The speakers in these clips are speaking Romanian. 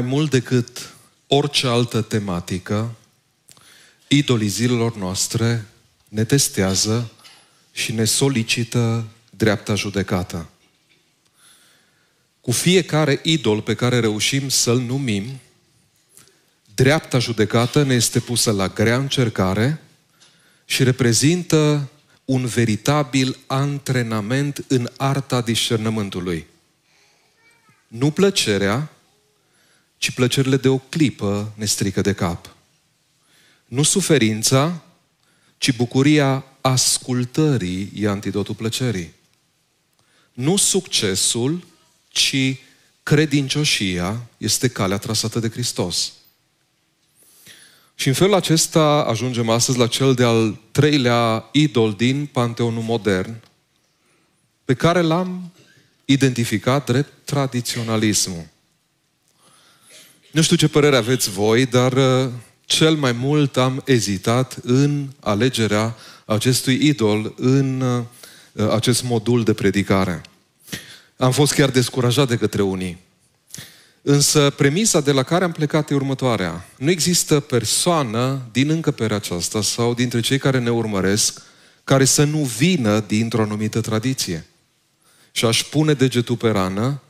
mai mult decât orice altă tematică, idolii zilelor noastre ne testează și ne solicită dreapta judecată. Cu fiecare idol pe care reușim să-l numim, dreapta judecată ne este pusă la grea încercare și reprezintă un veritabil antrenament în arta discernământului. Nu plăcerea, ci plăcerile de o clipă ne strică de cap. Nu suferința, ci bucuria ascultării e antidotul plăcerii. Nu succesul, ci credincioșia este calea trasată de Hristos. Și în felul acesta ajungem astăzi la cel de-al treilea idol din panteonul modern, pe care l-am identificat drept tradiționalismul. Nu știu ce părere aveți voi, dar uh, cel mai mult am ezitat în alegerea acestui idol în uh, uh, acest modul de predicare. Am fost chiar descurajat de către unii. Însă premisa de la care am plecat e următoarea. Nu există persoană din încăperea aceasta sau dintre cei care ne urmăresc care să nu vină dintr-o anumită tradiție. Și aș pune degetul pe rană,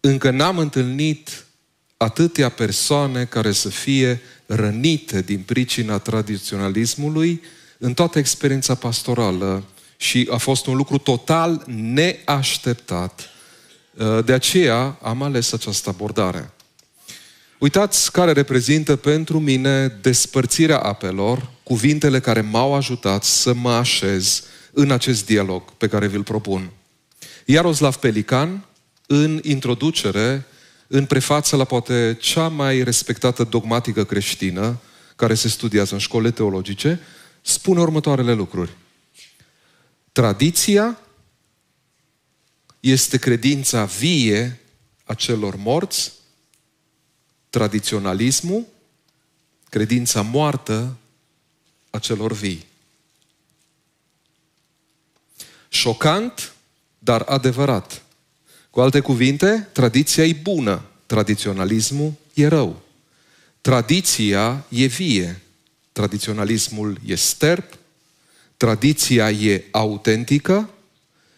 încă n-am întâlnit atâtea persoane care să fie rănite din pricina tradiționalismului în toată experiența pastorală și a fost un lucru total neașteptat. Uh, de aceea am ales această abordare. Uitați care reprezintă pentru mine despărțirea apelor, cuvintele care m-au ajutat să mă așez în acest dialog pe care vi-l propun. Iaroslav Pelican, în introducere, în prefață la poate cea mai respectată dogmatică creștină care se studiază în școle teologice, spune următoarele lucruri. Tradiția este credința vie a celor morți, tradiționalismul, credința moartă a celor vii. Șocant, dar adevărat. Cu alte cuvinte, tradiția e bună, tradiționalismul e rău. Tradiția e vie, tradiționalismul e sterp, tradiția e autentică,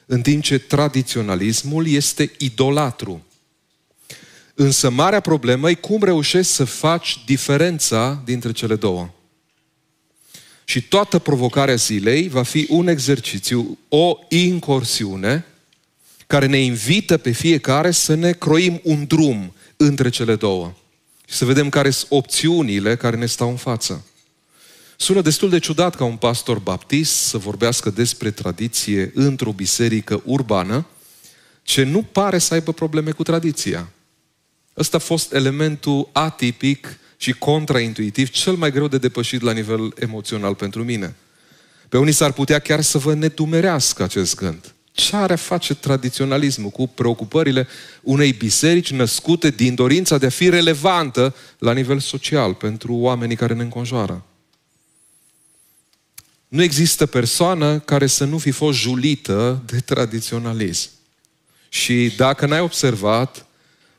în timp ce tradiționalismul este idolatru. Însă marea problemă e cum reușești să faci diferența dintre cele două. Și toată provocarea zilei va fi un exercițiu, o incursiune care ne invită pe fiecare să ne croim un drum între cele două și să vedem care sunt opțiunile care ne stau în față. Sună destul de ciudat ca un pastor baptist să vorbească despre tradiție într-o biserică urbană ce nu pare să aibă probleme cu tradiția. Ăsta a fost elementul atipic și contraintuitiv cel mai greu de depășit la nivel emoțional pentru mine. Pe unii s-ar putea chiar să vă netumerească acest gând ce are a face tradiționalismul cu preocupările unei biserici născute din dorința de a fi relevantă la nivel social pentru oamenii care ne înconjoară? Nu există persoană care să nu fi fost julită de tradiționalism. Și dacă n-ai observat,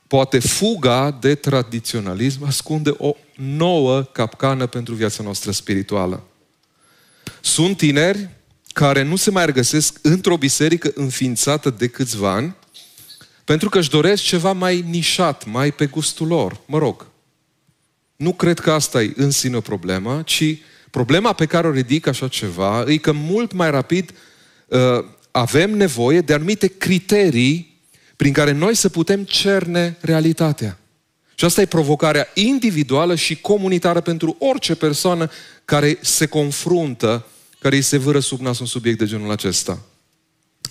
poate fuga de tradiționalism ascunde o nouă capcană pentru viața noastră spirituală. Sunt tineri care nu se mai regăsesc într-o biserică înființată de câțiva ani, pentru că își doresc ceva mai nișat, mai pe gustul lor. Mă rog, nu cred că asta e în sine o problemă, ci problema pe care o ridic așa ceva e că mult mai rapid uh, avem nevoie de anumite criterii prin care noi să putem cerne realitatea. Și asta e provocarea individuală și comunitară pentru orice persoană care se confruntă care îi se vâră sub nas un subiect de genul acesta.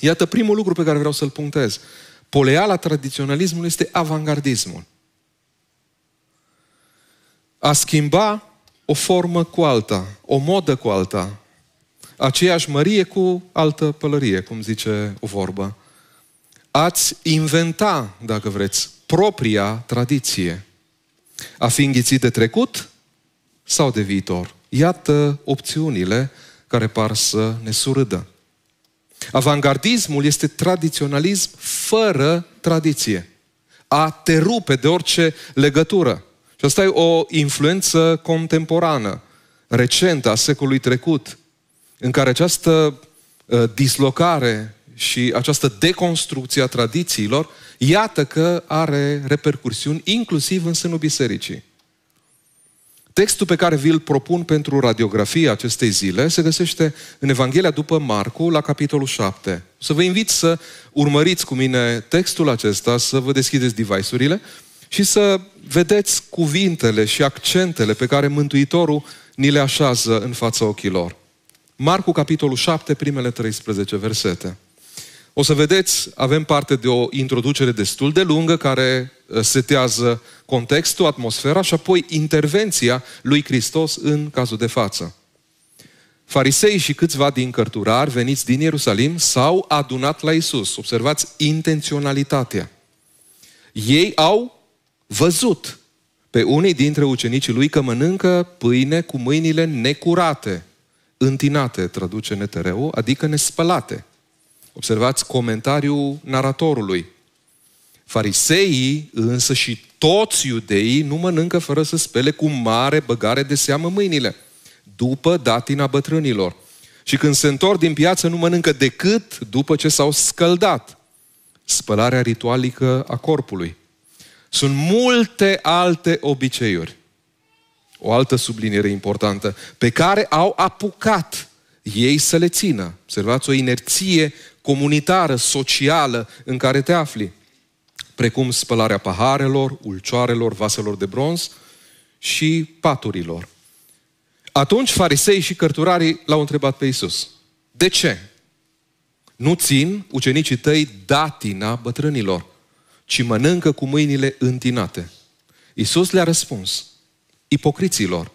Iată primul lucru pe care vreau să-l punctez. Poleala tradiționalismului este avangardismul. A schimba o formă cu alta, o modă cu alta, aceeași mărie cu altă pălărie, cum zice o vorbă. Ați inventa, dacă vreți, propria tradiție. A fi înghițit de trecut sau de viitor. Iată opțiunile care par să ne surâdă. Avangardismul este tradiționalism fără tradiție. A te rupe de orice legătură. Și asta e o influență contemporană, recentă, a secolului trecut, în care această uh, dislocare și această deconstrucție a tradițiilor, iată că are repercursiuni inclusiv în sânul bisericii. Textul pe care vi-l propun pentru radiografia acestei zile se găsește în Evanghelia după Marcu, la capitolul 7. Să vă invit să urmăriți cu mine textul acesta, să vă deschideți device-urile și să vedeți cuvintele și accentele pe care Mântuitorul ni le așează în fața ochilor. Marcu, capitolul 7, primele 13 versete. O să vedeți, avem parte de o introducere destul de lungă care uh, setează contextul, atmosfera și apoi intervenția lui Hristos în cazul de față. Farisei și câțiva din cărturari veniți din Ierusalim s-au adunat la Isus. Observați intenționalitatea. Ei au văzut pe unii dintre ucenicii lui că mănâncă pâine cu mâinile necurate, întinate, traduce netereu, adică nespălate. Observați comentariul naratorului. Fariseii însă și toți iudeii nu mănâncă fără să spele cu mare băgare de seamă mâinile, după datina bătrânilor. Și când se întorc din piață nu mănâncă decât după ce s-au scăldat. Spălarea ritualică a corpului. Sunt multe alte obiceiuri. O altă subliniere importantă, pe care au apucat ei să le țină. Observați o inerție comunitară, socială în care te afli, precum spălarea paharelor, ulcioarelor, vaselor de bronz și paturilor. Atunci farisei și cărturarii l-au întrebat pe Isus. De ce? Nu țin ucenicii tăi datina bătrânilor, ci mănâncă cu mâinile întinate. Isus le-a răspuns, ipocriților,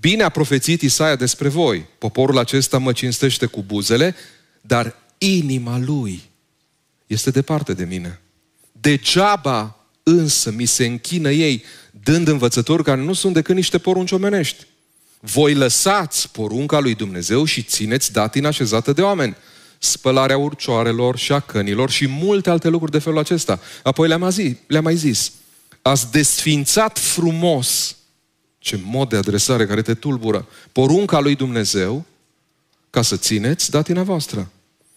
bine a profețit Isaia despre voi, poporul acesta mă cinstește cu buzele, dar Inima lui este departe de mine. Degeaba însă mi se închină ei, dând învățători care nu sunt decât niște porunci omenești. Voi lăsați porunca lui Dumnezeu și țineți datina așezată de oameni spălarea urcioarelor și a cănilor și multe alte lucruri de felul acesta. Apoi le-am, zis, le-am mai zis, ați desfințat frumos, ce mod de adresare care te tulbură, porunca lui Dumnezeu ca să țineți datina voastră.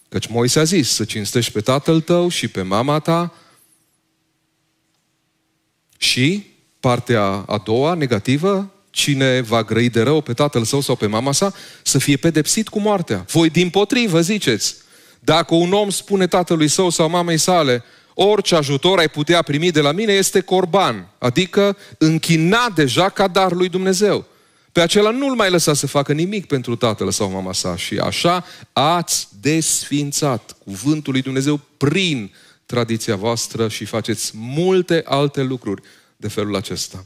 Căci Moise a zis să cinstești pe tatăl tău și pe mama ta. Și partea a doua, negativă, cine va grăi de rău pe tatăl său sau pe mama sa, să fie pedepsit cu moartea. Voi din potrivă ziceți, dacă un om spune tatălui său sau mamei sale, orice ajutor ai putea primi de la mine este corban, adică închinat deja ca dar lui Dumnezeu. Pe acela nu-l mai lăsa să facă nimic pentru tatăl sau mama sa. Și așa ați desfințat cuvântul lui Dumnezeu prin tradiția voastră și faceți multe alte lucruri de felul acesta.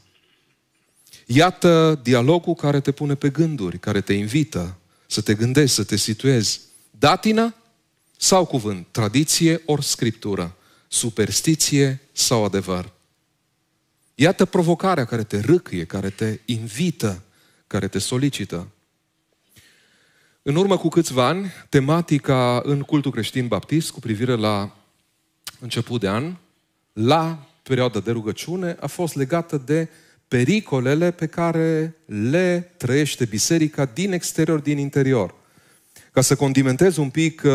Iată dialogul care te pune pe gânduri, care te invită să te gândești, să te situezi. Datina sau cuvânt, tradiție ori scriptură, superstiție sau adevăr. Iată provocarea care te râcâie, care te invită care te solicită. În urmă cu câțiva ani, tematica în cultul creștin baptist cu privire la început de an, la perioada de rugăciune, a fost legată de pericolele pe care le trăiește biserica din exterior, din interior. Ca să condimentez un pic uh,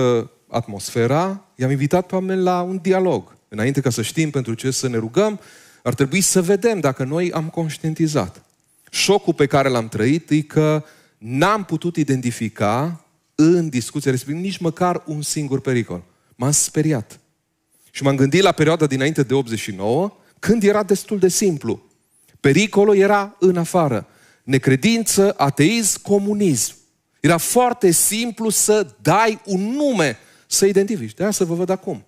atmosfera, i-am invitat pe oameni la un dialog. Înainte ca să știm pentru ce să ne rugăm, ar trebui să vedem dacă noi am conștientizat șocul pe care l-am trăit e că n-am putut identifica în discuția respectivă nici măcar un singur pericol. M-am speriat. Și m-am gândit la perioada dinainte de 89, când era destul de simplu. Pericolul era în afară. Necredință, ateism, comunism. Era foarte simplu să dai un nume, să identifici. De să vă văd acum.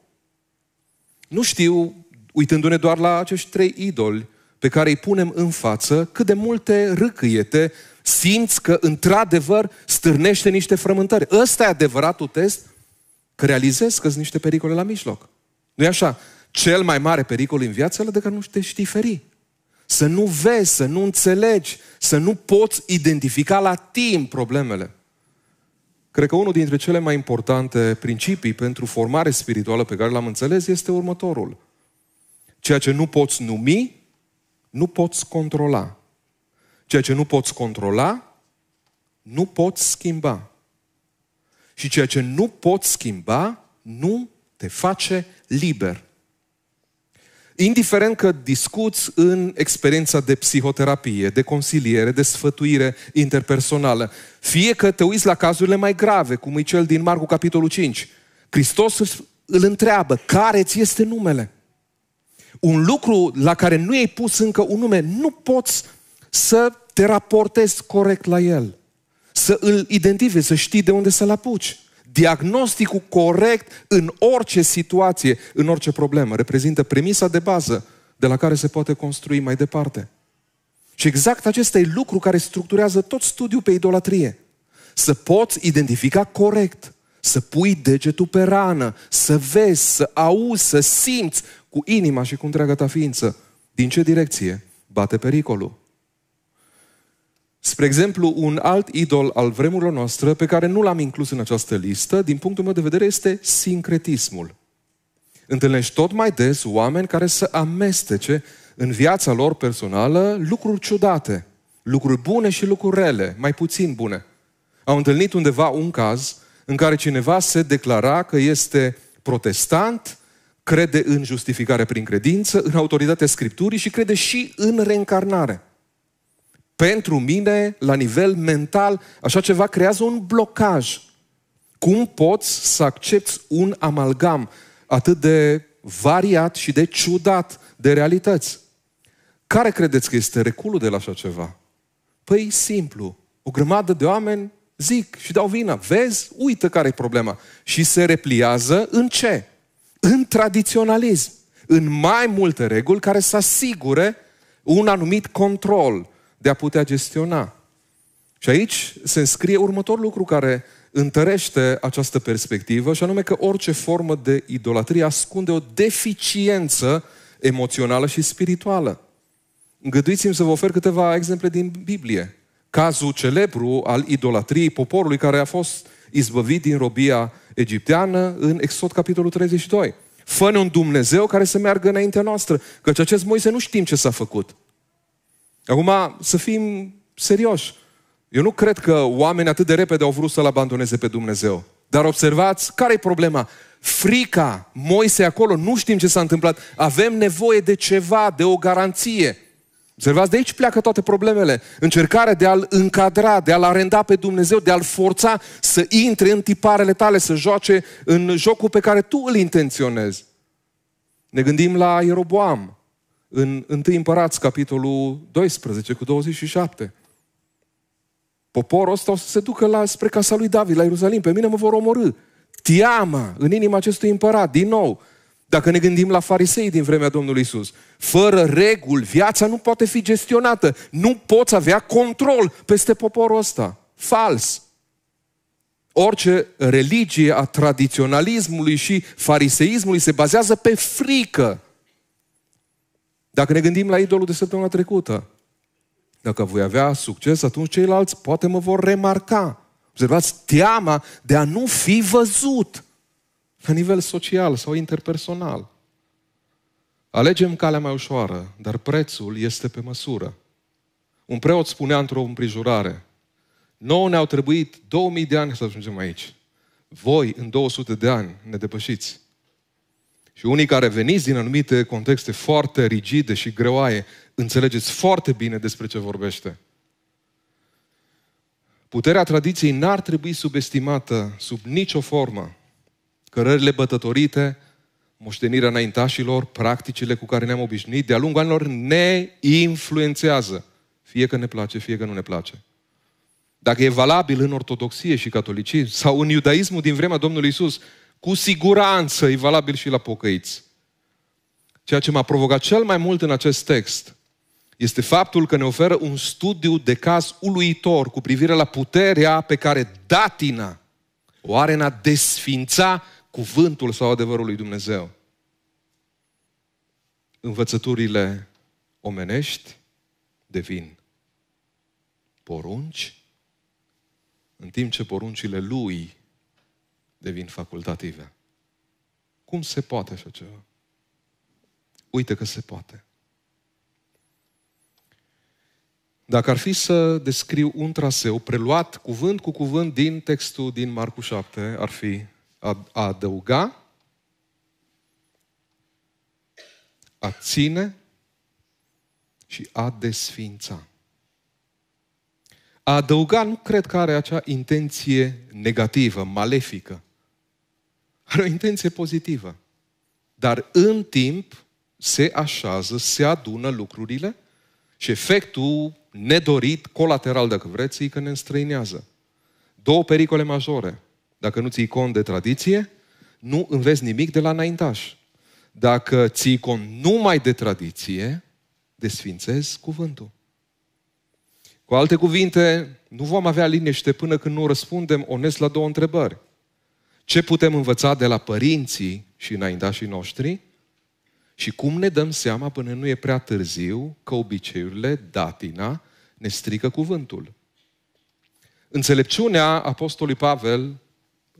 Nu știu, uitându-ne doar la acești trei idoli, pe care îi punem în față cât de multe râcâiete simți că într-adevăr stârnește niște frământări. Ăsta e adevăratul test că realizezi că sunt niște pericole la mijloc. nu e așa? Cel mai mare pericol în viață e de care nu te știi feri. Să nu vezi, să nu înțelegi, să nu poți identifica la timp problemele. Cred că unul dintre cele mai importante principii pentru formare spirituală pe care l-am înțeles este următorul. Ceea ce nu poți numi, nu poți controla. Ceea ce nu poți controla, nu poți schimba. Și ceea ce nu poți schimba, nu te face liber. Indiferent că discuți în experiența de psihoterapie, de consiliere, de sfătuire interpersonală, fie că te uiți la cazurile mai grave, cum e cel din Marcu capitolul 5, Hristos îl întreabă, care ți este numele? un lucru la care nu i-ai pus încă un nume, nu poți să te raportezi corect la el. Să îl identifici, să știi de unde să-l apuci. Diagnosticul corect în orice situație, în orice problemă, reprezintă premisa de bază de la care se poate construi mai departe. Și exact acesta e lucru care structurează tot studiul pe idolatrie. Să poți identifica corect, să pui degetul pe rană, să vezi, să auzi, să simți cu inima și cu întreaga ta ființă. Din ce direcție bate pericolul? Spre exemplu, un alt idol al vremurilor noastre, pe care nu l-am inclus în această listă, din punctul meu de vedere, este sincretismul. Întâlnești tot mai des oameni care să amestece în viața lor personală lucruri ciudate, lucruri bune și lucruri rele, mai puțin bune. Am întâlnit undeva un caz în care cineva se declara că este protestant, crede în justificare prin credință, în autoritatea Scripturii și crede și în reîncarnare. Pentru mine, la nivel mental, așa ceva creează un blocaj. Cum poți să accepti un amalgam atât de variat și de ciudat de realități? Care credeți că este reculul de la așa ceva? Păi simplu. O grămadă de oameni zic și dau vina. Vezi? Uită care e problema. Și se repliază în ce? în tradiționalism, în mai multe reguli care să asigure un anumit control de a putea gestiona. Și aici se înscrie următorul lucru care întărește această perspectivă, și anume că orice formă de idolatrie ascunde o deficiență emoțională și spirituală. Îngăduiți-mi să vă ofer câteva exemple din Biblie. Cazul celebru al idolatriei poporului care a fost izbăvit din robia egipteană în Exod capitolul 32. Fă-ne un Dumnezeu care să meargă înaintea noastră, căci acest Moise nu știm ce s-a făcut. Acum, să fim serioși. Eu nu cred că oamenii atât de repede au vrut să-L abandoneze pe Dumnezeu. Dar observați, care e problema? Frica, Moise acolo, nu știm ce s-a întâmplat. Avem nevoie de ceva, de o garanție. Observați, de aici pleacă toate problemele. Încercarea de a-L încadra, de a-L arenda pe Dumnezeu, de a-L forța să intre în tiparele tale, să joace în jocul pe care tu îl intenționezi. Ne gândim la Ieroboam, în 1 Împărați, capitolul 12 cu 27. Poporul ăsta o să se ducă la, spre casa lui David, la Ierusalim. Pe mine mă vor omorâ. Teama în inima acestui împărat, din nou, dacă ne gândim la farisei din vremea Domnului Isus, fără reguli, viața nu poate fi gestionată. Nu poți avea control peste poporul ăsta. Fals. Orice religie a tradiționalismului și fariseismului se bazează pe frică. Dacă ne gândim la idolul de săptămâna trecută, dacă voi avea succes, atunci ceilalți poate mă vor remarca. Observați, teama de a nu fi văzut la nivel social sau interpersonal. Alegem calea mai ușoară, dar prețul este pe măsură. Un preot spunea într-o împrejurare, nouă ne-au trebuit 2000 de ani să ajungem aici. Voi, în 200 de ani, ne depășiți. Și unii care veniți din anumite contexte foarte rigide și greoaie, înțelegeți foarte bine despre ce vorbește. Puterea tradiției n-ar trebui subestimată sub nicio formă cărările bătătorite, moștenirea înaintașilor, practicile cu care ne-am obișnuit, de-a lungul anilor, ne influențează. Fie că ne place, fie că nu ne place. Dacă e valabil în ortodoxie și catolicism sau în iudaismul din vremea Domnului Isus, cu siguranță e valabil și la pocăiți. Ceea ce m-a provocat cel mai mult în acest text este faptul că ne oferă un studiu de caz uluitor cu privire la puterea pe care datina o are în a desfința cuvântul sau adevărul lui Dumnezeu. Învățăturile omenești devin porunci, în timp ce poruncile lui devin facultative. Cum se poate așa ceva? Uite că se poate. Dacă ar fi să descriu un traseu preluat cuvânt cu cuvânt din textul din Marcu 7, ar fi a, a adăuga, a ține și a desfința. A adăuga nu cred că are acea intenție negativă, malefică. Are o intenție pozitivă. Dar în timp se așează, se adună lucrurile și efectul nedorit, colateral dacă vreți, e că ne înstrăinează. Două pericole majore dacă nu ții cont de tradiție, nu înveți nimic de la înaintaș. Dacă ții cont numai de tradiție, desfințezi cuvântul. Cu alte cuvinte, nu vom avea liniște până când nu răspundem onest la două întrebări. Ce putem învăța de la părinții și înaintașii noștri? Și cum ne dăm seama până nu e prea târziu că obiceiurile, datina, ne strică cuvântul? Înțelepciunea Apostolului Pavel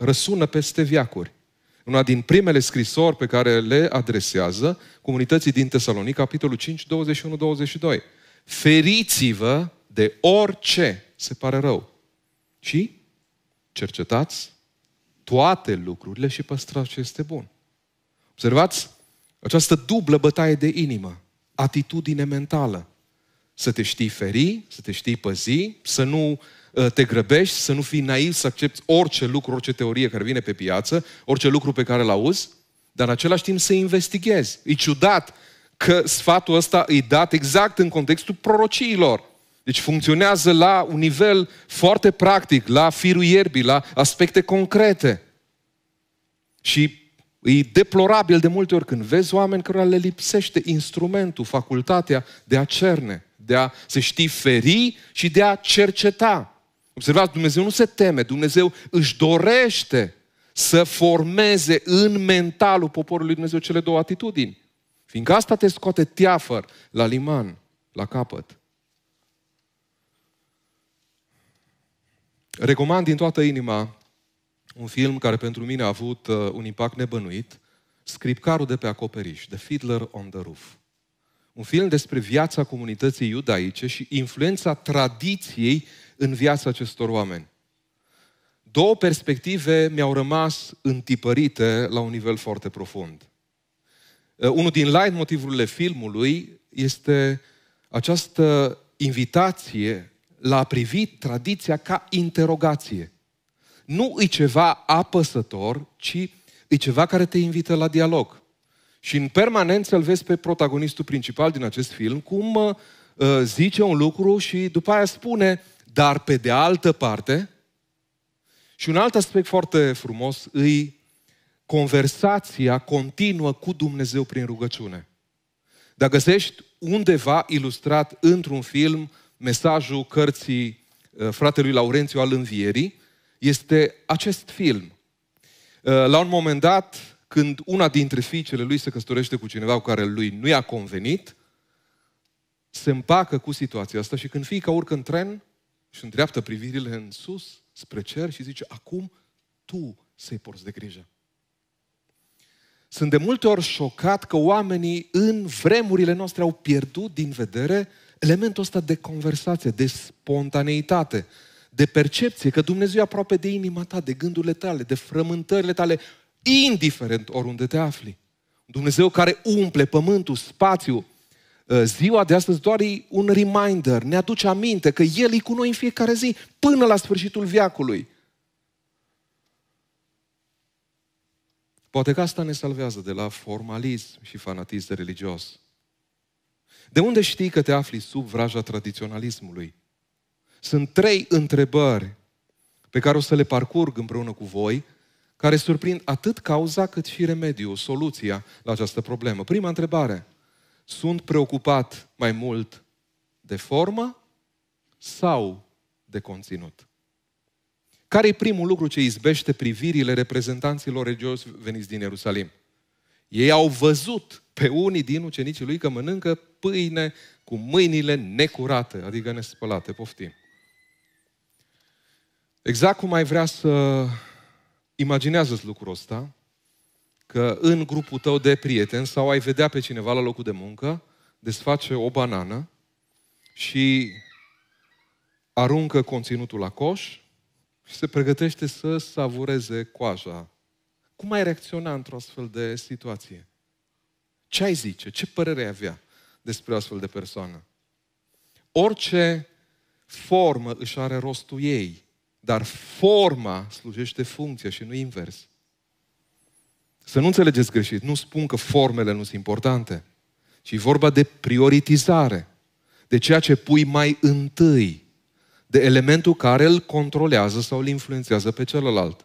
răsună peste viacuri. Una din primele scrisori pe care le adresează comunității din Tesalonic, capitolul 5, 21-22. Feriți-vă de orice se pare rău, ci cercetați toate lucrurile și păstrați ce este bun. Observați această dublă bătaie de inimă, atitudine mentală. Să te știi feri, să te știi păzi, să nu uh, Uh, te grăbești, să nu fii naiv, să accepti orice lucru, orice teorie care vine pe piață, orice lucru pe care îl auzi, dar în același timp să investighezi. E ciudat că sfatul ăsta e dat exact în contextul prorociilor. Deci funcționează la un nivel foarte practic, la firul ierbii, la aspecte concrete. Și e deplorabil de multe ori când vezi oameni care le lipsește instrumentul, facultatea de a cerne, de a se ști feri și de a cerceta. Observați, Dumnezeu nu se teme, Dumnezeu își dorește să formeze în mentalul poporului Dumnezeu cele două atitudini. Fiindcă asta te scoate teafăr la liman, la capăt. Recomand din toată inima un film care pentru mine a avut uh, un impact nebănuit, Scripcarul de pe acoperiș, The Fiddler on the Roof. Un film despre viața comunității iudaice și influența tradiției în viața acestor oameni. Două perspective mi-au rămas întipărite la un nivel foarte profund. Uh, unul din light motivurile filmului este această invitație la a privi tradiția ca interogație. Nu e ceva apăsător, ci e ceva care te invită la dialog. Și în permanență îl vezi pe protagonistul principal din acest film, cum uh, zice un lucru și după aia spune dar pe de altă parte, și un alt aspect foarte frumos, îi conversația continuă cu Dumnezeu prin rugăciune. Dacă găsești undeva ilustrat într-un film mesajul cărții uh, fratelui Laurențiu al Învierii, este acest film. Uh, la un moment dat, când una dintre fiicele lui se căsătorește cu cineva cu care lui nu i-a convenit, se împacă cu situația asta și când fiica urcă în tren, și îndreaptă privirile în sus, spre cer și zice, acum tu să-i porți de grijă. Sunt de multe ori șocat că oamenii în vremurile noastre au pierdut din vedere elementul ăsta de conversație, de spontaneitate, de percepție, că Dumnezeu e aproape de inima ta, de gândurile tale, de frământările tale, indiferent oriunde te afli. Dumnezeu care umple pământul, spațiul, Uh, ziua de astăzi doar e un reminder, ne aduce aminte că El e cu noi în fiecare zi, până la sfârșitul viacului. Poate că asta ne salvează de la formalism și fanatism religios. De unde știi că te afli sub vraja tradiționalismului? Sunt trei întrebări pe care o să le parcurg împreună cu voi, care surprind atât cauza cât și remediul, soluția la această problemă. Prima întrebare – sunt preocupat mai mult de formă sau de conținut? Care e primul lucru ce izbește privirile reprezentanților religioși veniți din Ierusalim? Ei au văzut pe unii din ucenicii lui că mănâncă pâine cu mâinile necurate, adică nespălate, poftim. Exact cum ai vrea să imaginează lucrul ăsta, că în grupul tău de prieteni sau ai vedea pe cineva la locul de muncă, desface o banană și aruncă conținutul la coș și se pregătește să savureze coaja. Cum ai reacționa într-o astfel de situație? Ce ai zice? Ce părere ai avea despre o astfel de persoană? Orice formă își are rostul ei, dar forma slujește funcția și nu invers. Să nu înțelegeți greșit, nu spun că formele nu sunt importante, ci e vorba de prioritizare, de ceea ce pui mai întâi, de elementul care îl controlează sau îl influențează pe celălalt.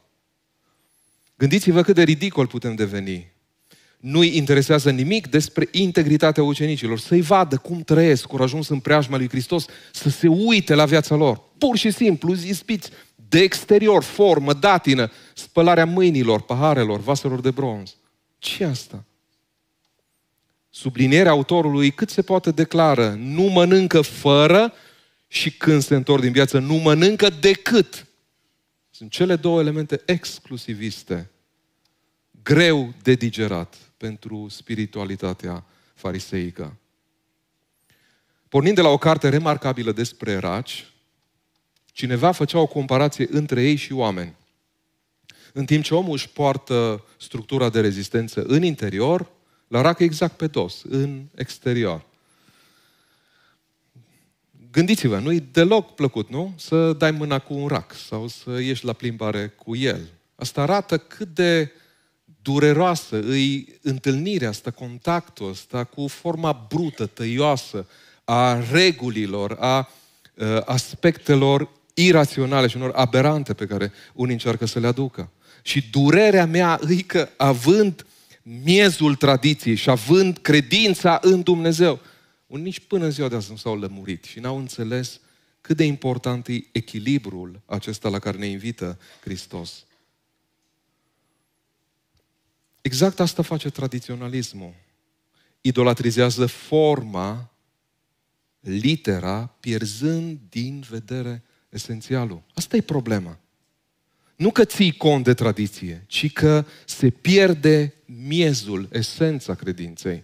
Gândiți-vă cât de ridicol putem deveni. Nu-i interesează nimic despre integritatea ucenicilor, să-i vadă cum trăiesc, cu ajuns în preajma lui Hristos, să se uite la viața lor. Pur și simplu, zispiți, de exterior, formă, datină, spălarea mâinilor, paharelor, vaselor de bronz. ce asta? Sublinierea autorului cât se poate declară, nu mănâncă fără și când se întorc din viață, nu mănâncă decât. Sunt cele două elemente exclusiviste, greu de digerat pentru spiritualitatea fariseică. Pornind de la o carte remarcabilă despre raci, Cineva făcea o comparație între ei și oameni. În timp ce omul își poartă structura de rezistență în interior, la racă exact pe dos, în exterior. Gândiți-vă, nu-i deloc plăcut, nu? Să dai mâna cu un rac sau să ieși la plimbare cu el. Asta arată cât de dureroasă îi întâlnirea asta, contactul ăsta cu forma brută, tăioasă a regulilor, a ă, aspectelor iraționale și unor aberante pe care unii încearcă să le aducă. Și durerea mea e că, având miezul tradiției și având credința în Dumnezeu, unii nici până în ziua de azi nu s-au lămurit și n-au înțeles cât de important e echilibrul acesta la care ne invită Hristos. Exact asta face tradiționalismul. Idolatrizează forma, litera, pierzând din vedere esențialul. Asta e problema. Nu că ții cont de tradiție, ci că se pierde miezul, esența credinței.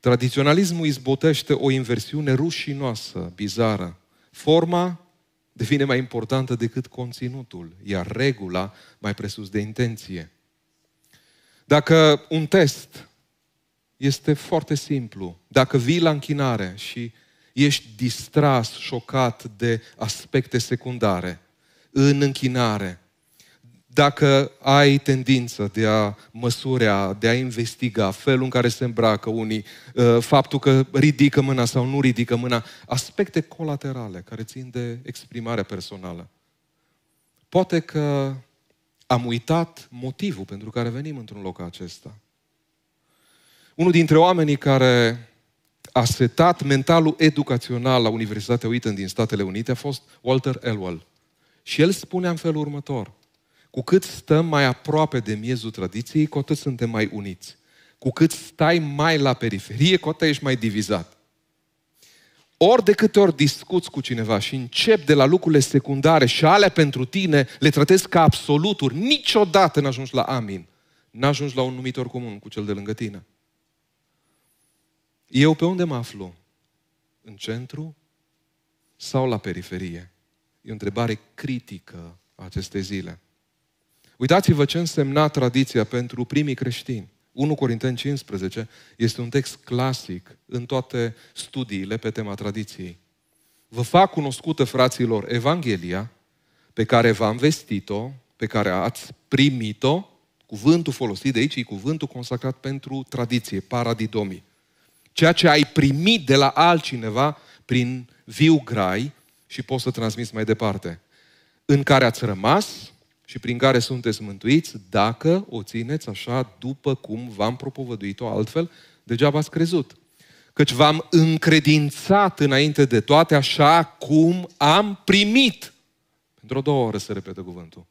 Tradiționalismul izbotește o inversiune rușinoasă, bizară. Forma devine mai importantă decât conținutul, iar regula mai presus de intenție. Dacă un test este foarte simplu, dacă vii la închinare și ești distras, șocat de aspecte secundare, în închinare. Dacă ai tendință de a măsura, de a investiga felul în care se îmbracă unii, ă, faptul că ridică mâna sau nu ridică mâna, aspecte colaterale care țin de exprimarea personală. Poate că am uitat motivul pentru care venim într-un loc acesta. Unul dintre oamenii care a setat mentalul educațional la Universitatea Wheaton din Statele Unite a fost Walter Elwell. Și el spunea în felul următor. Cu cât stăm mai aproape de miezul tradiției, cu atât suntem mai uniți. Cu cât stai mai la periferie, cu atât ești mai divizat. Ori de câte ori discuți cu cineva și încep de la lucrurile secundare și alea pentru tine, le tratezi ca absoluturi, niciodată n-ajungi la amin. N-ajungi la un numitor comun cu cel de lângă tine. Eu pe unde mă aflu? În centru sau la periferie? E o întrebare critică a acestei zile. Uitați-vă ce însemna tradiția pentru primii creștini. 1 Corinteni 15 este un text clasic în toate studiile pe tema tradiției. Vă fac cunoscută, fraților, Evanghelia pe care v-am vestit-o, pe care ați primit-o. Cuvântul folosit de aici e cuvântul consacrat pentru tradiție, paradidomii ceea ce ai primit de la altcineva prin viu grai și poți să transmiți mai departe. În care ați rămas și prin care sunteți mântuiți, dacă o țineți așa după cum v-am propovăduit-o altfel, degeaba ați crezut. Căci v-am încredințat înainte de toate așa cum am primit. Pentru o două oră se repetă cuvântul.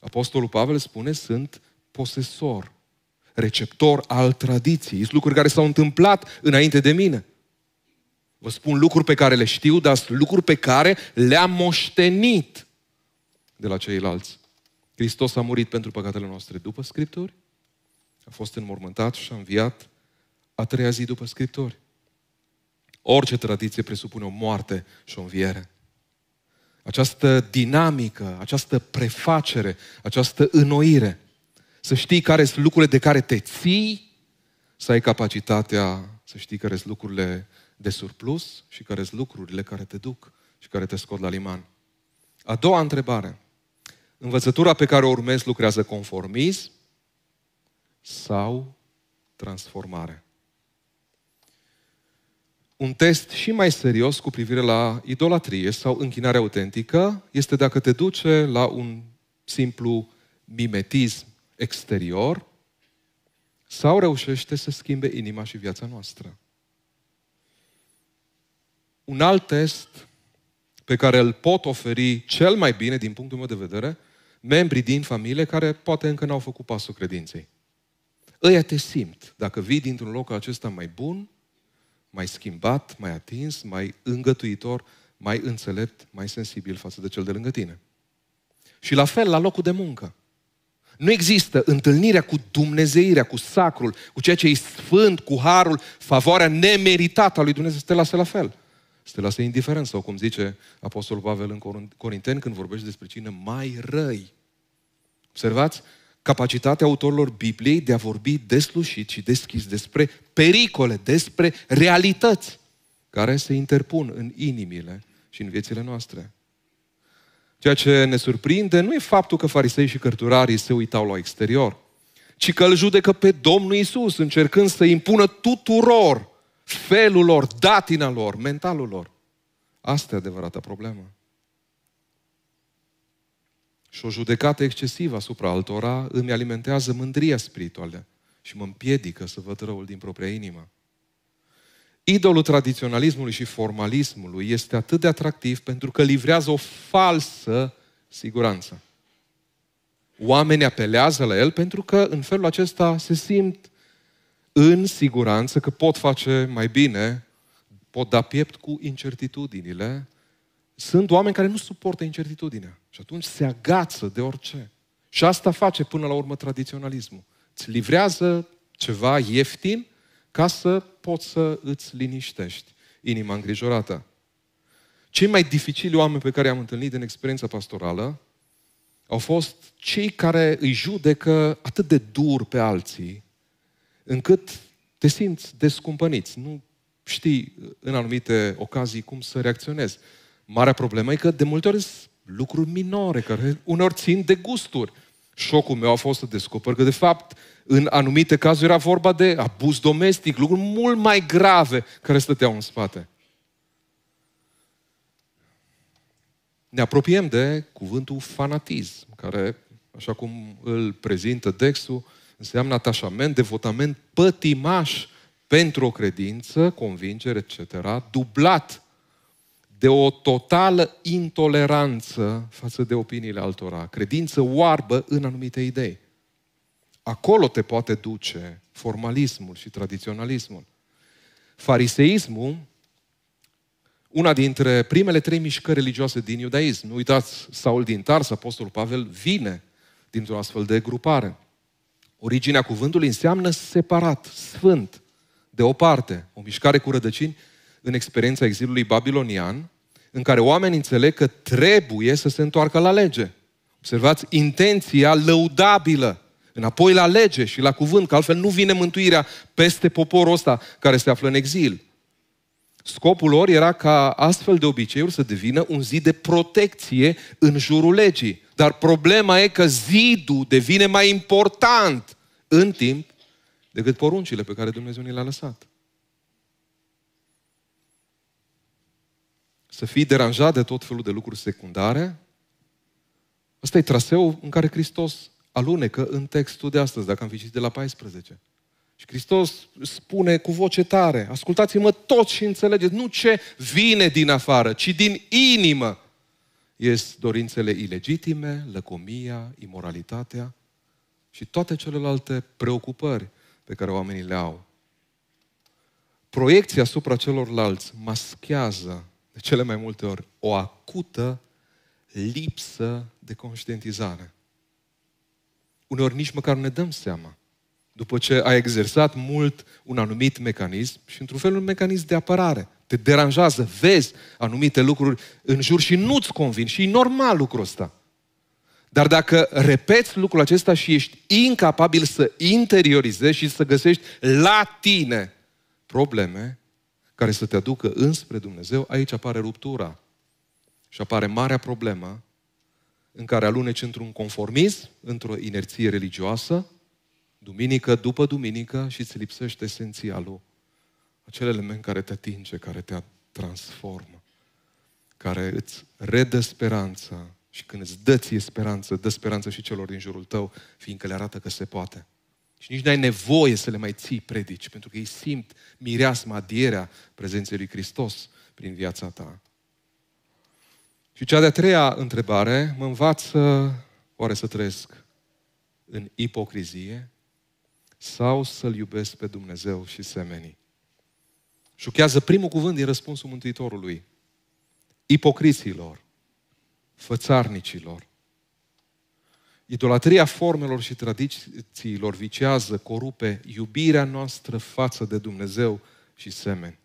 Apostolul Pavel spune, sunt posesor receptor al tradiției. Sunt lucruri care s-au întâmplat înainte de mine. Vă spun lucruri pe care le știu, dar sunt lucruri pe care le-am moștenit de la ceilalți. Hristos a murit pentru păcatele noastre după Scripturi, a fost înmormântat și a înviat a treia zi după Scripturi. Orice tradiție presupune o moarte și o înviere. Această dinamică, această prefacere, această înnoire să știi care sunt lucrurile de care te ții, să ai capacitatea să știi care sunt lucrurile de surplus și care sunt lucrurile care te duc și care te scot la liman. A doua întrebare. Învățătura pe care o urmezi lucrează conformism sau transformare? Un test și mai serios cu privire la idolatrie sau închinare autentică este dacă te duce la un simplu mimetism exterior sau reușește să schimbe inima și viața noastră. Un alt test pe care îl pot oferi cel mai bine, din punctul meu de vedere, membrii din familie care poate încă n-au făcut pasul credinței. Ăia te simt. Dacă vii dintr-un loc acesta mai bun, mai schimbat, mai atins, mai îngătuitor, mai înțelept, mai sensibil față de cel de lângă tine. Și la fel la locul de muncă. Nu există întâlnirea cu Dumnezeirea, cu sacrul, cu ceea ce e sfânt, cu harul, favoarea nemeritată a lui Dumnezeu, să te lasă la fel. Să te lasă indiferent, sau cum zice Apostolul Pavel în Corinteni când vorbește despre cine mai răi. Observați? Capacitatea autorilor Bibliei de a vorbi deslușit și deschis despre pericole, despre realități care se interpun în inimile și în viețile noastre. Ceea ce ne surprinde nu e faptul că farisei și cărturarii se uitau la exterior, ci că îl judecă pe Domnul Isus, încercând să impună tuturor felul lor, datina lor, mentalul lor. Asta e adevărata problemă. Și o judecată excesivă asupra altora îmi alimentează mândria spirituală și mă împiedică să văd răul din propria inimă. Idolul tradiționalismului și formalismului este atât de atractiv pentru că livrează o falsă siguranță. Oamenii apelează la el pentru că în felul acesta se simt în siguranță că pot face mai bine, pot da piept cu incertitudinile. Sunt oameni care nu suportă incertitudinea și atunci se agață de orice. Și asta face până la urmă tradiționalismul. Îți livrează ceva ieftin, ca să poți să îți liniștești inima îngrijorată. Cei mai dificili oameni pe care i-am întâlnit în experiența pastorală au fost cei care îi judecă atât de dur pe alții, încât te simți descumpăniți. Nu știi în anumite ocazii cum să reacționezi. Marea problemă e că de multe ori sunt lucruri minore, care uneori țin de gusturi. Șocul meu a fost să descoper că, de fapt, în anumite cazuri era vorba de abuz domestic, lucruri mult mai grave care stăteau în spate. Ne apropiem de cuvântul fanatism, care, așa cum îl prezintă Dexu, înseamnă atașament, devotament pătimaș pentru o credință, convingere, etc., dublat de o totală intoleranță față de opiniile altora, credință oarbă în anumite idei. Acolo te poate duce formalismul și tradiționalismul. Fariseismul, una dintre primele trei mișcări religioase din iudaism. Nu uitați, Saul din Tars, Apostolul Pavel, vine dintr-o astfel de grupare. Originea cuvântului înseamnă separat, sfânt, parte, o mișcare cu rădăcini în experiența exilului babilonian, în care oamenii înțeleg că trebuie să se întoarcă la lege. Observați intenția lăudabilă înapoi la lege și la cuvânt, că altfel nu vine mântuirea peste poporul ăsta care se află în exil. Scopul lor era ca astfel de obiceiuri să devină un zid de protecție în jurul legii. Dar problema e că zidul devine mai important în timp decât poruncile pe care Dumnezeu ni le-a lăsat. Să fii deranjat de tot felul de lucruri secundare, ăsta e traseul în care Hristos alunecă în textul de astăzi, dacă am fi citit de la 14. Și Hristos spune cu voce tare, ascultați-mă toți și înțelegeți, nu ce vine din afară, ci din inimă. ies dorințele ilegitime, lăcomia, imoralitatea și toate celelalte preocupări pe care oamenii le au. Proiecția asupra celorlalți maschează de cele mai multe ori o acută lipsă de conștientizare uneori nici măcar nu ne dăm seama. După ce ai exersat mult un anumit mecanism și într-un fel un mecanism de apărare. Te deranjează, vezi anumite lucruri în jur și nu-ți convin. Și e normal lucrul ăsta. Dar dacă repeți lucrul acesta și ești incapabil să interiorizezi și să găsești la tine probleme care să te aducă înspre Dumnezeu, aici apare ruptura. Și apare marea problemă în care aluneci într-un conformism, într-o inerție religioasă, duminică după duminică și îți lipsește esențialul. Acel element care te atinge, care te transformă, care îți redă speranța și când îți dă ție speranță, dă speranță și celor din jurul tău, fiindcă le arată că se poate. Și nici nu ai nevoie să le mai ții predici, pentru că ei simt mireasma, adierea prezenței lui Hristos prin viața ta. Și cea de-a treia întrebare mă învață oare să trăiesc în ipocrizie sau să-L iubesc pe Dumnezeu și semenii. Șuchează primul cuvânt din răspunsul Mântuitorului. Ipocrisilor, fățarnicilor. Idolatria formelor și tradițiilor vicează, corupe iubirea noastră față de Dumnezeu și semeni.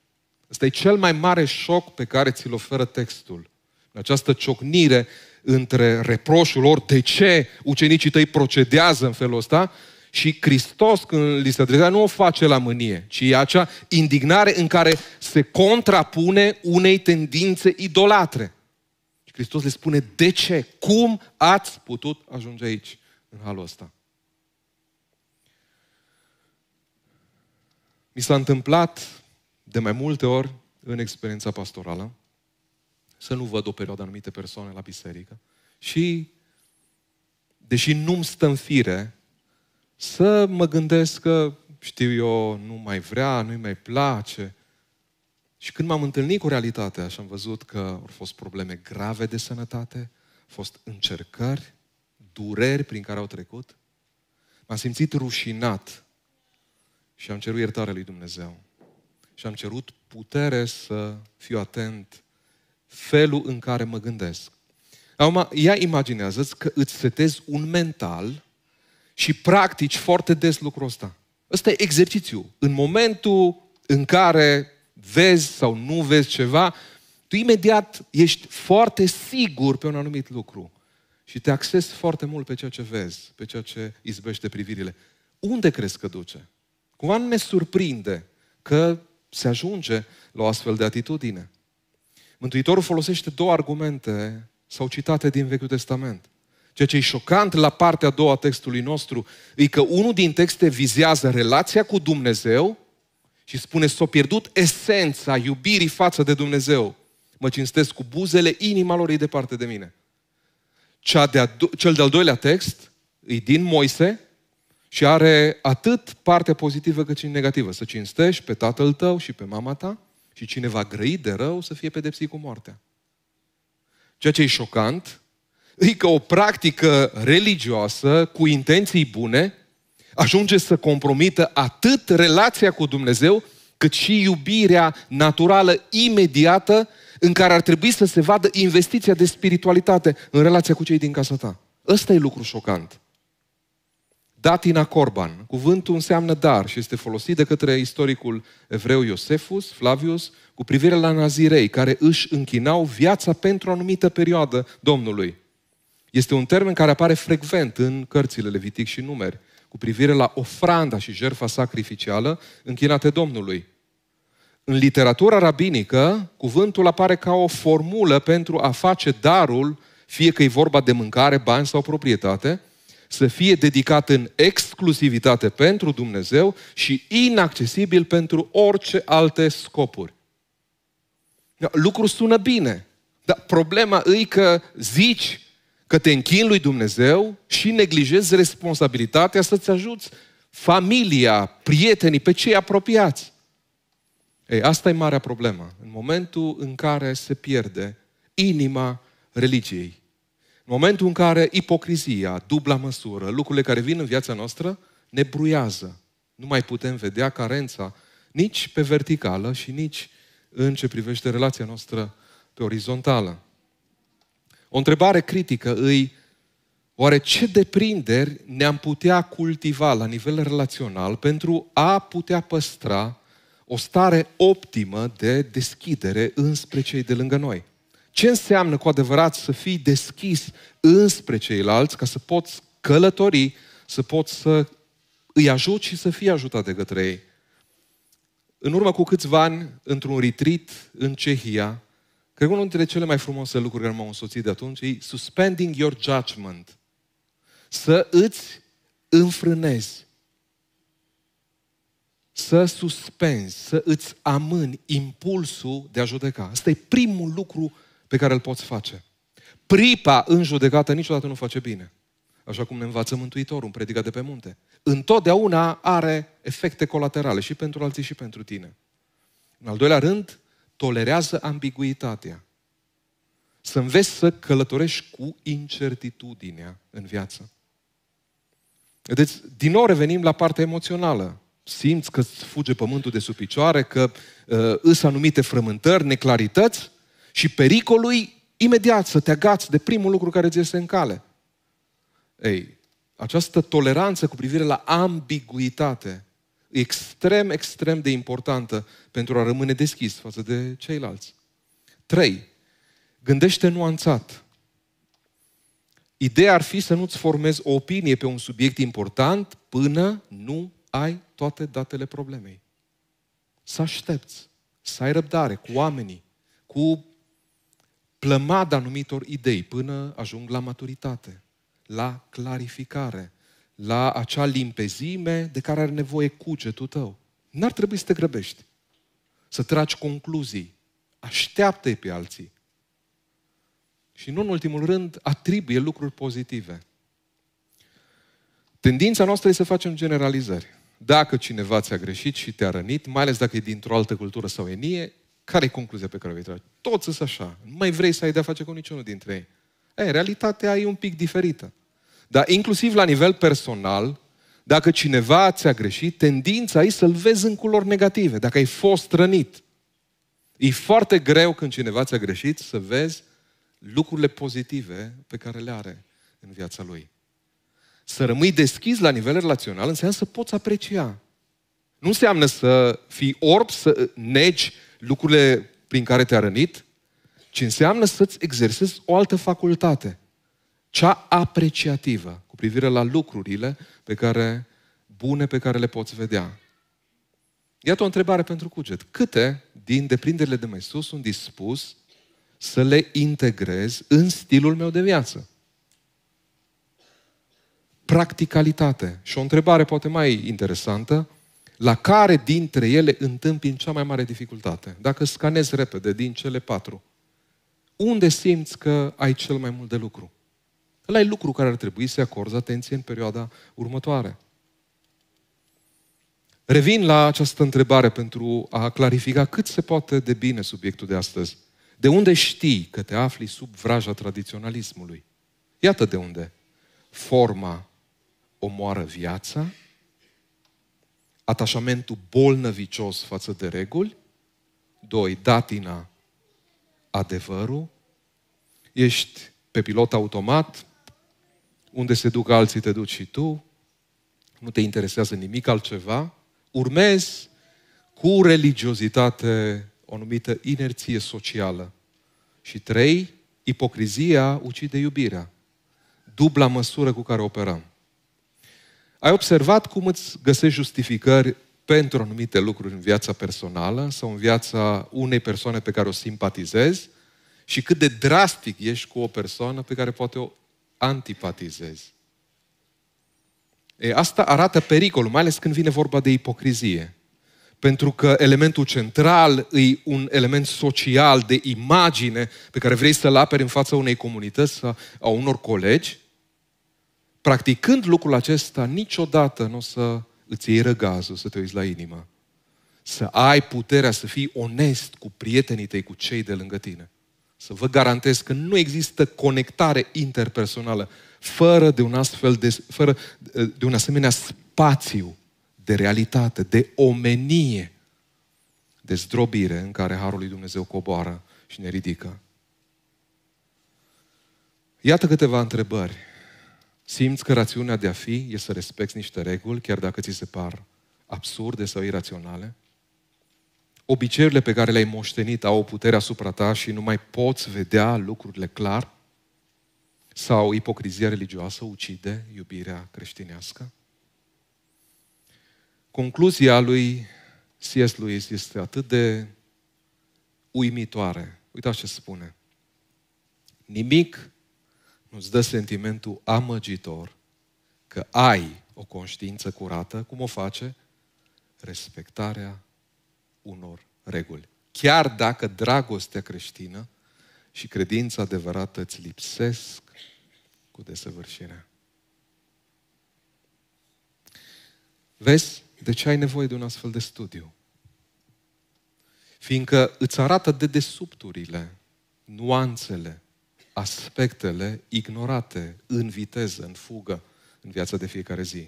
Ăsta e cel mai mare șoc pe care ți-l oferă textul. Această ciocnire între reproșul lor, de ce ucenicii tăi procedează în felul ăsta, și Hristos, când li se adresează, nu o face la mânie, ci e acea indignare în care se contrapune unei tendințe idolatre. Și Hristos le spune, de ce? Cum ați putut ajunge aici, în halul ăsta? Mi s-a întâmplat de mai multe ori în experiența pastorală să nu văd o perioadă anumite persoane la biserică și, deși nu-mi stă în fire, să mă gândesc că, știu eu, nu mai vrea, nu-i mai place. Și când m-am întâlnit cu realitatea și am văzut că au fost probleme grave de sănătate, au fost încercări, dureri prin care au trecut, m-am simțit rușinat și am cerut iertare lui Dumnezeu. Și am cerut putere să fiu atent felul în care mă gândesc. Acum, ia imaginează-ți că îți setezi un mental și practici foarte des lucrul ăsta. Ăsta e exercițiu. În momentul în care vezi sau nu vezi ceva, tu imediat ești foarte sigur pe un anumit lucru și te axezi foarte mult pe ceea ce vezi, pe ceea ce izbește privirile. Unde crezi că duce? Cumva nu ne surprinde că se ajunge la o astfel de atitudine. Mântuitorul folosește două argumente sau citate din Vechiul Testament. Ceea ce e șocant la partea a doua a textului nostru e că unul din texte vizează relația cu Dumnezeu și spune s-a pierdut esența iubirii față de Dumnezeu. Mă cinstesc cu buzele, inima lor e departe de mine. Cea de do- cel de-al doilea text e din Moise și are atât partea pozitivă cât și negativă. Să cinstești pe tatăl tău și pe mama ta, și cine va grăi de rău să fie pedepsit cu moartea. Ceea ce e șocant e că o practică religioasă cu intenții bune ajunge să compromită atât relația cu Dumnezeu, cât și iubirea naturală imediată în care ar trebui să se vadă investiția de spiritualitate în relația cu cei din casa ta. Ăsta e lucru șocant datina corban. Cuvântul înseamnă dar și este folosit de către istoricul evreu Iosefus, Flavius, cu privire la nazirei, care își închinau viața pentru o anumită perioadă Domnului. Este un termen care apare frecvent în cărțile Levitic și Numeri, cu privire la ofranda și jertfa sacrificială închinate Domnului. În literatura rabinică, cuvântul apare ca o formulă pentru a face darul, fie că e vorba de mâncare, bani sau proprietate, să fie dedicat în exclusivitate pentru Dumnezeu și inaccesibil pentru orice alte scopuri. Da, lucrul sună bine, dar problema e că zici că te închin lui Dumnezeu și neglijezi responsabilitatea să-ți ajuți familia, prietenii, pe cei apropiați. Ei, asta e marea problemă. În momentul în care se pierde inima religiei, în momentul în care ipocrizia, dubla măsură, lucrurile care vin în viața noastră, ne bruiază. Nu mai putem vedea carența nici pe verticală și nici în ce privește relația noastră pe orizontală. O întrebare critică îi, oare ce deprinderi ne-am putea cultiva la nivel relațional pentru a putea păstra o stare optimă de deschidere înspre cei de lângă noi? Ce înseamnă cu adevărat să fii deschis înspre ceilalți ca să poți călători, să poți să îi ajut și să fii ajutat de către ei. În urmă cu câțiva ani, într-un retreat în Cehia, cred că unul dintre cele mai frumoase lucruri care m-au însoțit de atunci e suspending your judgment. Să îți înfrânezi. Să suspensi, să îți amâni impulsul de a judeca. Asta e primul lucru pe care îl poți face. Pripa în judecată niciodată nu face bine. Așa cum ne învață Mântuitorul în predica de pe munte. Întotdeauna are efecte colaterale și pentru alții și pentru tine. În al doilea rând, tolerează ambiguitatea. Să înveți să călătorești cu incertitudinea în viață. Vedeți, din nou revenim la partea emoțională. Simți că îți fuge pământul de sub picioare, că uh, îs anumite frământări, neclarități și pericolului imediat să te agați de primul lucru care ți este în cale. Ei, această toleranță cu privire la ambiguitate e extrem, extrem de importantă pentru a rămâne deschis față de ceilalți. 3. Gândește nuanțat. Ideea ar fi să nu-ți formezi o opinie pe un subiect important până nu ai toate datele problemei. Să aștepți, să ai răbdare cu oamenii, cu plămada anumitor idei până ajung la maturitate, la clarificare, la acea limpezime de care are nevoie cugetul tău. N-ar trebui să te grăbești, să tragi concluzii, așteaptă pe alții. Și nu în ultimul rând, atribuie lucruri pozitive. Tendința noastră este să facem generalizări. Dacă cineva ți-a greșit și te-a rănit, mai ales dacă e dintr-o altă cultură sau enie, care e concluzia pe care o vei trage? Toți sunt așa. Nu mai vrei să ai de-a face cu niciunul dintre ei. E, realitatea e un pic diferită. Dar inclusiv la nivel personal, dacă cineva ți-a greșit, tendința e să-l vezi în culori negative, dacă ai fost rănit. E foarte greu când cineva ți-a greșit să vezi lucrurile pozitive pe care le are în viața lui. Să rămâi deschis la nivel relațional înseamnă să poți aprecia. Nu înseamnă să fii orb, să negi lucrurile prin care te-a rănit, ci înseamnă să-ți exersezi o altă facultate, cea apreciativă, cu privire la lucrurile pe care, bune pe care le poți vedea. Iată o întrebare pentru cuget. Câte din deprinderile de mai sus sunt dispus să le integrez în stilul meu de viață? Practicalitate. Și o întrebare poate mai interesantă la care dintre ele întâmpin cea mai mare dificultate? Dacă scanezi repede din cele patru, unde simți că ai cel mai mult de lucru? Ăla e lucru care ar trebui să-i acorzi atenție în perioada următoare. Revin la această întrebare pentru a clarifica cât se poate de bine subiectul de astăzi. De unde știi că te afli sub vraja tradiționalismului? Iată de unde. Forma omoară viața, atașamentul bolnăvicios față de reguli. Doi, datina, adevărul. Ești pe pilot automat, unde se duc alții te duci și tu, nu te interesează nimic altceva. Urmezi cu religiozitate o numită inerție socială. Și trei, ipocrizia ucide iubirea. Dubla măsură cu care operăm. Ai observat cum îți găsești justificări pentru anumite lucruri în viața personală sau în viața unei persoane pe care o simpatizezi și cât de drastic ești cu o persoană pe care poate o antipatizezi. E, asta arată pericolul, mai ales când vine vorba de ipocrizie. Pentru că elementul central e un element social de imagine pe care vrei să-l aperi în fața unei comunități, a unor colegi, Practicând lucrul acesta, niciodată nu o să îți iei răgazul să te uiți la inimă. Să ai puterea să fii onest cu prietenii tăi, cu cei de lângă tine. Să vă garantez că nu există conectare interpersonală fără de un astfel de, fără de un asemenea spațiu de realitate, de omenie, de zdrobire în care Harul lui Dumnezeu coboară și ne ridică. Iată câteva întrebări Simți că rațiunea de a fi e să respecti niște reguli, chiar dacă ți se par absurde sau iraționale? Obiceiurile pe care le-ai moștenit au o putere asupra ta și nu mai poți vedea lucrurile clar? Sau ipocrizia religioasă ucide iubirea creștinească? Concluzia lui C.S. Lewis este atât de uimitoare. Uitați ce spune. Nimic nu-ți dă sentimentul amăgitor că ai o conștiință curată, cum o face? Respectarea unor reguli. Chiar dacă dragostea creștină și credința adevărată îți lipsesc cu desăvârșirea. Vezi de ce ai nevoie de un astfel de studiu? Fiindcă îți arată de desubturile, nuanțele, aspectele ignorate în viteză, în fugă, în viața de fiecare zi.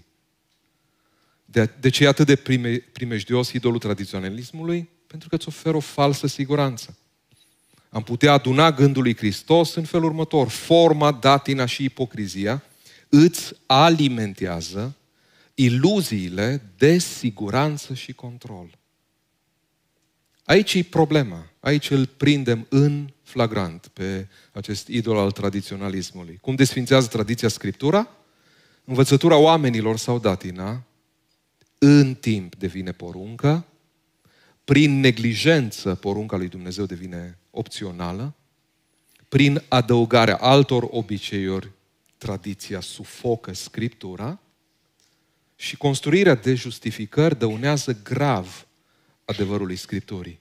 De, de ce e atât de prime, primejdios idolul tradiționalismului? Pentru că îți oferă o falsă siguranță. Am putea aduna gândul lui Hristos în felul următor. Forma, datina și ipocrizia îți alimentează iluziile de siguranță și control. Aici e problema. Aici îl prindem în flagrant pe acest idol al tradiționalismului. Cum desfințează tradiția Scriptura? Învățătura oamenilor sau datina în timp devine poruncă, prin neglijență porunca lui Dumnezeu devine opțională, prin adăugarea altor obiceiuri tradiția sufocă Scriptura și construirea de justificări dăunează grav adevărului Scripturii.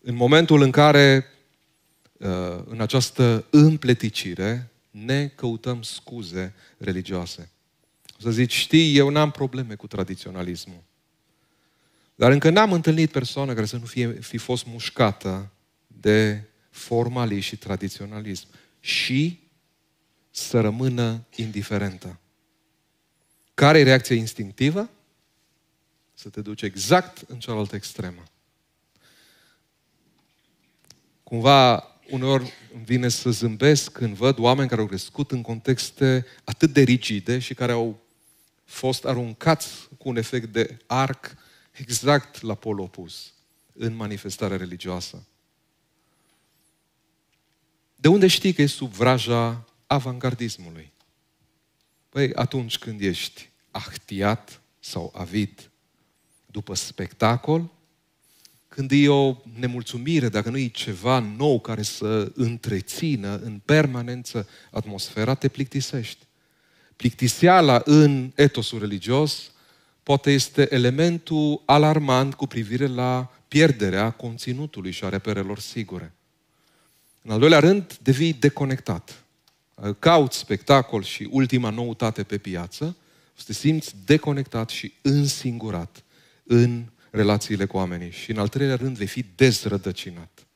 În momentul în care, uh, în această împleticire, ne căutăm scuze religioase. O să zici, știi, eu n-am probleme cu tradiționalismul. Dar încă n-am întâlnit persoană care să nu fie, fi fost mușcată de formalism și tradiționalism și să rămână indiferentă. Care e reacția instinctivă? să te duci exact în cealaltă extremă. Cumva, uneori îmi vine să zâmbesc când văd oameni care au crescut în contexte atât de rigide și care au fost aruncați cu un efect de arc exact la pol opus, în manifestarea religioasă. De unde știi că e sub vraja avangardismului? Păi atunci când ești ahtiat sau avit după spectacol, când e o nemulțumire, dacă nu e ceva nou care să întrețină în permanență atmosfera, te plictisești. Plictiseala în etosul religios poate este elementul alarmant cu privire la pierderea conținutului și a reperelor sigure. În al doilea rând, devii deconectat. Cauți spectacol și ultima noutate pe piață, să te simți deconectat și însingurat în relațiile cu oamenii. Și în al treilea rând vei fi dezrădăcinat.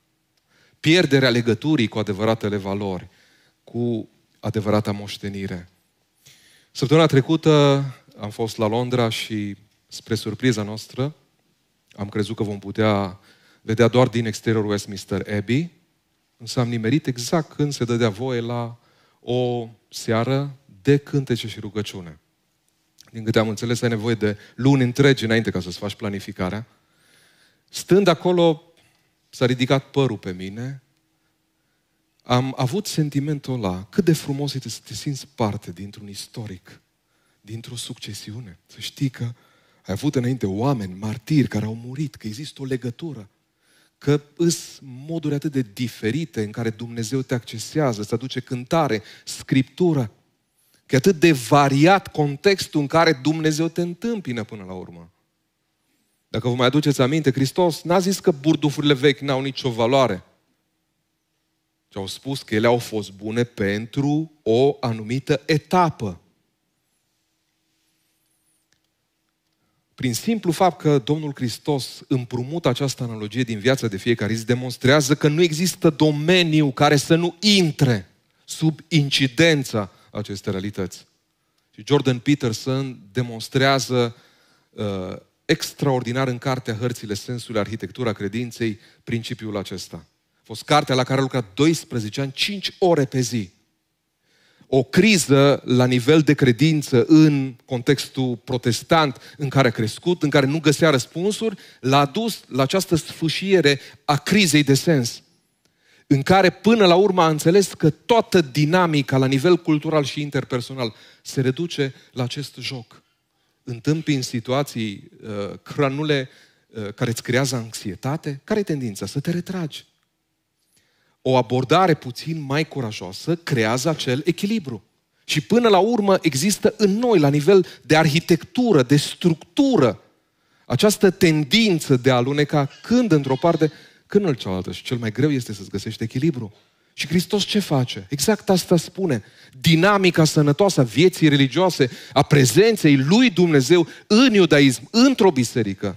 Pierderea legăturii cu adevăratele valori, cu adevărata moștenire. Săptămâna trecută am fost la Londra și, spre surpriza noastră, am crezut că vom putea vedea doar din exteriorul Westminster Abbey, însă am nimerit exact când se dădea voie la o seară de cântece și rugăciune din câte am înțeles, ai nevoie de luni întregi înainte ca să-ți faci planificarea. Stând acolo, s-a ridicat părul pe mine, am avut sentimentul ăla, cât de frumos este să te simți parte dintr-un istoric, dintr-o succesiune. Să știi că ai avut înainte oameni, martiri care au murit, că există o legătură, că îs moduri atât de diferite în care Dumnezeu te accesează, să aduce cântare, scriptură că e atât de variat contextul în care Dumnezeu te întâmpină până la urmă. Dacă vă mai aduceți aminte, Hristos n-a zis că burdufurile vechi n-au nicio valoare. Ci au spus că ele au fost bune pentru o anumită etapă. Prin simplu fapt că Domnul Hristos împrumută această analogie din viața de fiecare zi, demonstrează că nu există domeniu care să nu intre sub incidența aceste realități. Și Jordan Peterson demonstrează uh, extraordinar în cartea Hărțile Sensului, Arhitectura Credinței, principiul acesta. A fost cartea la care a lucrat 12 ani, 5 ore pe zi. O criză la nivel de credință în contextul protestant în care a crescut, în care nu găsea răspunsuri, l-a dus la această sfâșiere a crizei de sens în care până la urmă a înțeles că toată dinamica la nivel cultural și interpersonal se reduce la acest joc. Întâmpin situații uh, cranule uh, care îți creează anxietate, care e tendința? Să te retragi. O abordare puțin mai curajoasă creează acel echilibru. Și până la urmă există în noi, la nivel de arhitectură, de structură, această tendință de a aluneca când într-o parte îl cealaltă și cel mai greu este să-ți găsești echilibru. Și Hristos ce face? Exact asta spune. Dinamica sănătoasă a vieții religioase, a prezenței lui Dumnezeu în iudaism, într-o biserică,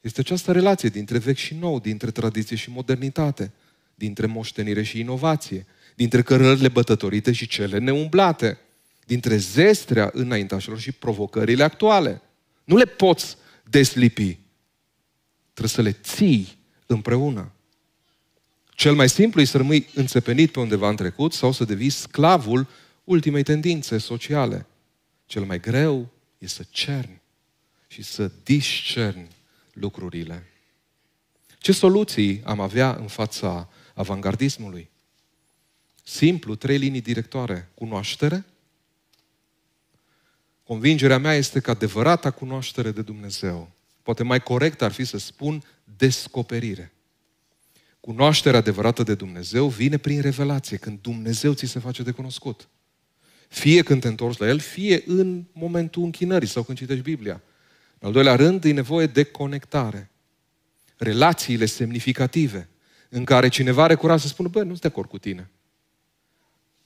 este această relație dintre vechi și nou, dintre tradiție și modernitate, dintre moștenire și inovație, dintre cărările bătătorite și cele neumblate, dintre zestrea înaintașilor și provocările actuale. Nu le poți deslipi. Trebuie să le ții împreună. Cel mai simplu e să rămâi înțepenit pe undeva în trecut sau să devii sclavul ultimei tendințe sociale. Cel mai greu e să cerni și să discerni lucrurile. Ce soluții am avea în fața avangardismului? Simplu, trei linii directoare. Cunoaștere. Convingerea mea este că adevărata cunoaștere de Dumnezeu, poate mai corect ar fi să spun descoperire. Cunoașterea adevărată de Dumnezeu vine prin revelație, când Dumnezeu ți se face de cunoscut. Fie când te întorci la El, fie în momentul închinării sau când citești Biblia. În al doilea rând, e nevoie de conectare. Relațiile semnificative, în care cineva are curaj să spună, băi, nu sunt de acord cu tine.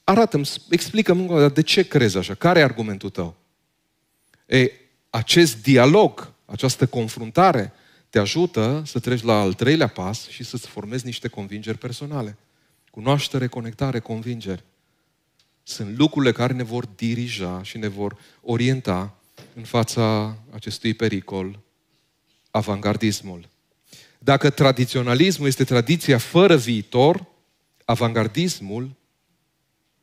Arată-mi, explică-mi, dar de ce crezi așa? Care e argumentul tău? Ei, acest dialog, această confruntare, te ajută să treci la al treilea pas și să-ți formezi niște convingeri personale. Cunoaștere, conectare, convingeri. Sunt lucrurile care ne vor dirija și ne vor orienta în fața acestui pericol, avangardismul. Dacă tradiționalismul este tradiția fără viitor, avangardismul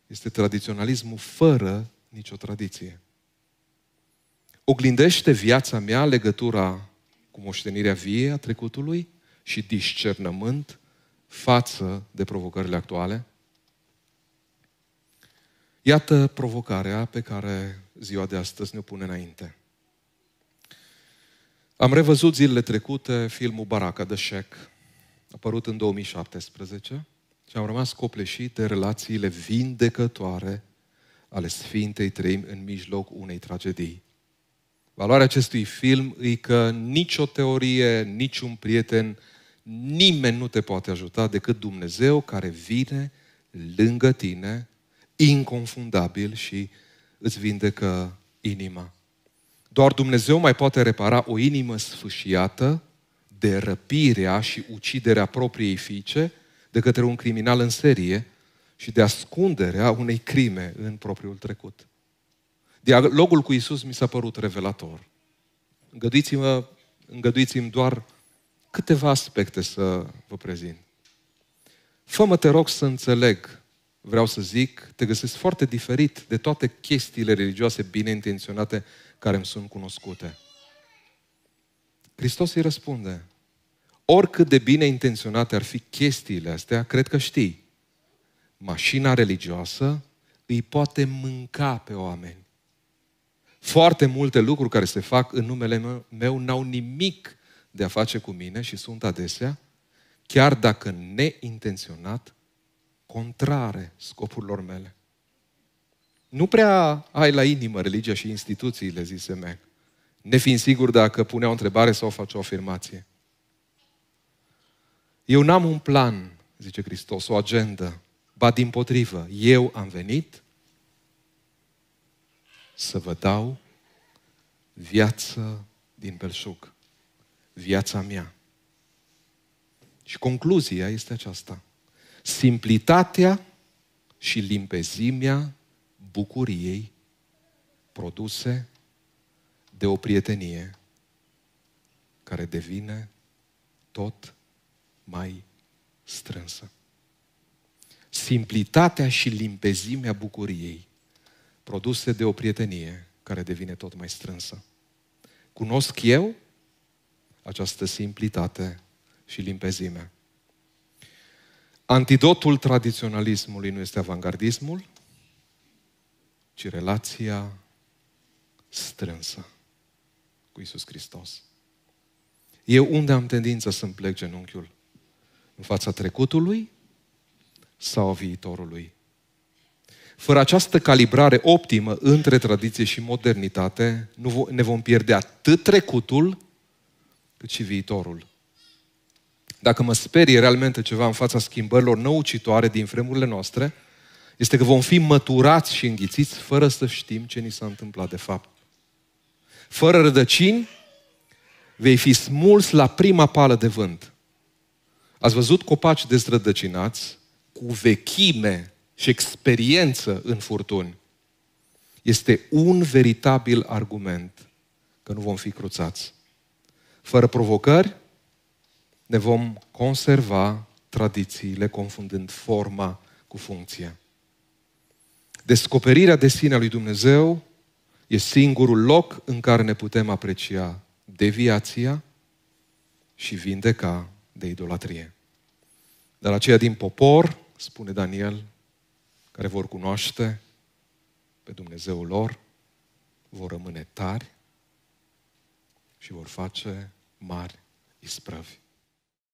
este tradiționalismul fără nicio tradiție. Oglindește viața mea legătura cu moștenirea vie a trecutului și discernământ față de provocările actuale? Iată provocarea pe care ziua de astăzi ne pune înainte. Am revăzut zilele trecute filmul Baraka de Shek, apărut în 2017, și am rămas copleșit de relațiile vindecătoare ale Sfintei Trăim în mijloc unei tragedii. Valoarea acestui film e că nicio teorie, niciun prieten, nimeni nu te poate ajuta decât Dumnezeu care vine lângă tine, inconfundabil și îți vindecă inima. Doar Dumnezeu mai poate repara o inimă sfâșiată de răpirea și uciderea propriei fiice de către un criminal în serie și de ascunderea unei crime în propriul trecut. Dialogul cu Isus mi s-a părut revelator. Îngăduiți-mă, îngăduiți-mi doar câteva aspecte să vă prezint. Fă-mă, te rog, să înțeleg, vreau să zic, te găsesc foarte diferit de toate chestiile religioase bine intenționate care îmi sunt cunoscute. Hristos îi răspunde, oricât de bine intenționate ar fi chestiile astea, cred că știi, mașina religioasă îi poate mânca pe oameni. Foarte multe lucruri care se fac în numele meu, meu n-au nimic de a face cu mine și sunt adesea, chiar dacă neintenționat, contrare scopurilor mele. Nu prea ai la inimă religia și instituțiile, zise Mac, nefiind sigur dacă pune o întrebare sau face o afirmație. Eu n-am un plan, zice Hristos, o agendă, ba din potrivă, eu am venit să vă dau viață din belșug, viața mea. Și concluzia este aceasta. Simplitatea și limpezimea bucuriei produse de o prietenie care devine tot mai strânsă. Simplitatea și limpezimea bucuriei produse de o prietenie care devine tot mai strânsă. Cunosc eu această simplitate și limpezime. Antidotul tradiționalismului nu este avangardismul, ci relația strânsă cu Isus Hristos. Eu unde am tendință să-mi plec genunchiul? În fața trecutului sau a viitorului? Fără această calibrare optimă între tradiție și modernitate, nu ne vom pierde atât trecutul, cât și viitorul. Dacă mă sperie realmente ceva în fața schimbărilor năucitoare din vremurile noastre, este că vom fi măturați și înghițiți fără să știm ce ni s-a întâmplat de fapt. Fără rădăcini, vei fi smuls la prima pală de vânt. Ați văzut copaci dezrădăcinați, cu vechime și experiență în furtuni, este un veritabil argument că nu vom fi cruțați. Fără provocări, ne vom conserva tradițiile confundând forma cu funcția. Descoperirea de sine a lui Dumnezeu e singurul loc în care ne putem aprecia deviația și vindeca de idolatrie. Dar aceia din popor, spune Daniel, care vor cunoaște pe Dumnezeul lor, vor rămâne tari și vor face mari isprăvi.